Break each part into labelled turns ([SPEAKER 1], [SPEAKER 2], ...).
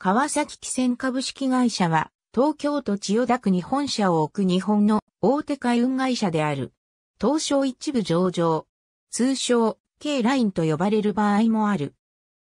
[SPEAKER 1] 川崎汽船株式会社は、東京都千代田区に本社を置く日本の
[SPEAKER 2] 大手海運会社である。東証一部上場。通称、K ラインと呼ばれる場合もある。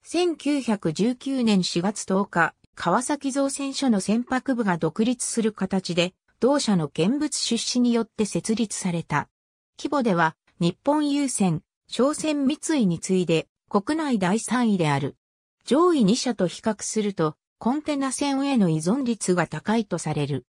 [SPEAKER 2] 1919年4月10日、川崎造船所の船舶部が独立する形で、同社の見物出資によって設立された。規模では、日本優船、商船三井に次いで、国内第3位である。上位2社と比較すると、コンテナ船への依存率が高いとされる。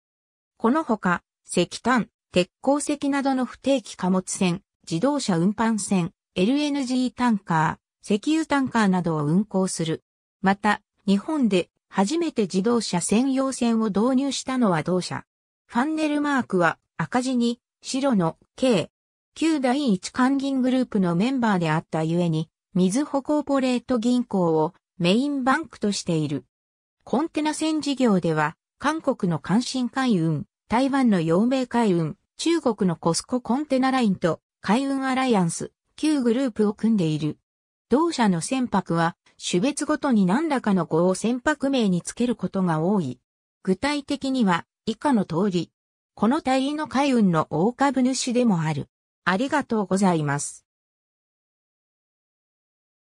[SPEAKER 2] このほか、石炭、鉄鉱石などの不定期貨物船、自動車運搬船、LNG タンカー、石油タンカーなどを運航する。また、日本で初めて自動車専用船を導入したのは同社。ファンネルマークは赤字に白の K、旧第一関銀グループのメンバーであったゆえに、水穂コーポレート銀行をメインバンクとしている。コンテナ船事業では、韓国の関心海運、台湾の陽明海運、中国のコスココンテナラインと海運アライアンス、旧グループを組んでいる。同社の船舶は、種別ごとに何らかの語を船舶名につけることが多い。具体的には、以下の通り。この隊員の
[SPEAKER 1] 海運の大株主でもある。ありがとうございます。